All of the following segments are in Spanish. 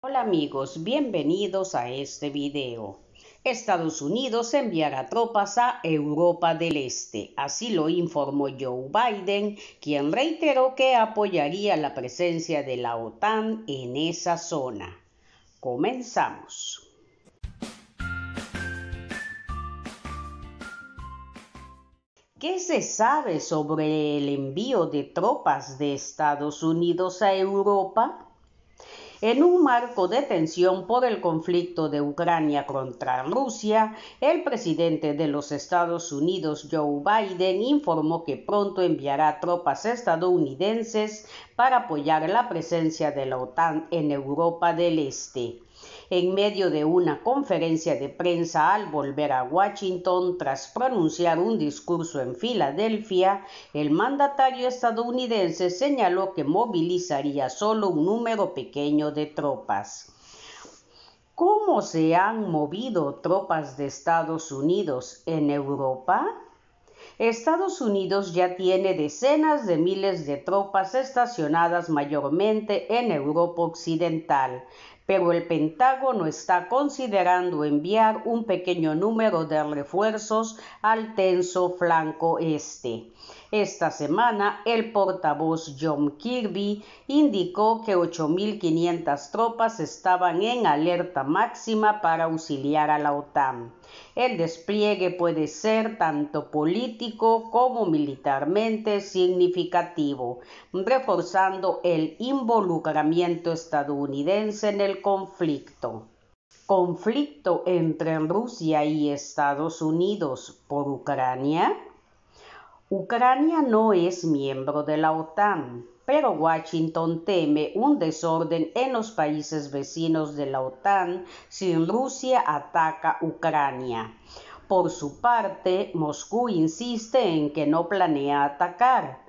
Hola amigos, bienvenidos a este video. Estados Unidos enviará tropas a Europa del Este, así lo informó Joe Biden, quien reiteró que apoyaría la presencia de la OTAN en esa zona. Comenzamos. ¿Qué se sabe sobre el envío de tropas de Estados Unidos a Europa? En un marco de tensión por el conflicto de Ucrania contra Rusia, el presidente de los Estados Unidos, Joe Biden, informó que pronto enviará tropas estadounidenses para apoyar la presencia de la OTAN en Europa del Este en medio de una conferencia de prensa al volver a Washington tras pronunciar un discurso en Filadelfia, el mandatario estadounidense señaló que movilizaría solo un número pequeño de tropas. ¿Cómo se han movido tropas de Estados Unidos en Europa? Estados Unidos ya tiene decenas de miles de tropas estacionadas mayormente en Europa Occidental, pero el Pentágono está considerando enviar un pequeño número de refuerzos al tenso flanco este. Esta semana, el portavoz John Kirby indicó que 8.500 tropas estaban en alerta máxima para auxiliar a la OTAN. El despliegue puede ser tanto político como militarmente significativo, reforzando el involucramiento estadounidense en el conflicto. Conflicto entre Rusia y Estados Unidos por Ucrania. Ucrania no es miembro de la OTAN, pero Washington teme un desorden en los países vecinos de la OTAN si Rusia ataca Ucrania. Por su parte, Moscú insiste en que no planea atacar,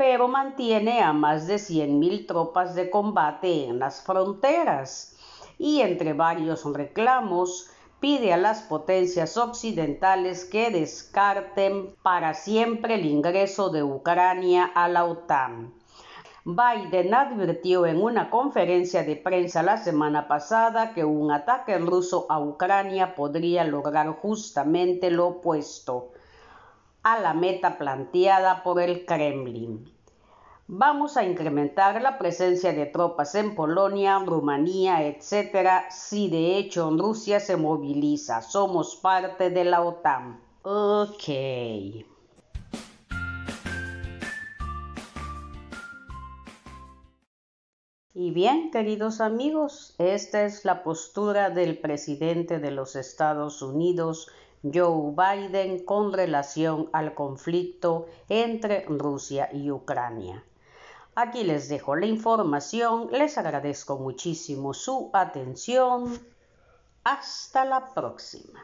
pero mantiene a más de 100.000 tropas de combate en las fronteras y entre varios reclamos pide a las potencias occidentales que descarten para siempre el ingreso de Ucrania a la OTAN. Biden advirtió en una conferencia de prensa la semana pasada que un ataque ruso a Ucrania podría lograr justamente lo opuesto, a la meta planteada por el Kremlin. Vamos a incrementar la presencia de tropas en Polonia, Rumanía, etc. si de hecho Rusia se moviliza. Somos parte de la OTAN. Ok. Y bien, queridos amigos, esta es la postura del presidente de los Estados Unidos, Joe Biden con relación al conflicto entre Rusia y Ucrania. Aquí les dejo la información, les agradezco muchísimo su atención. Hasta la próxima.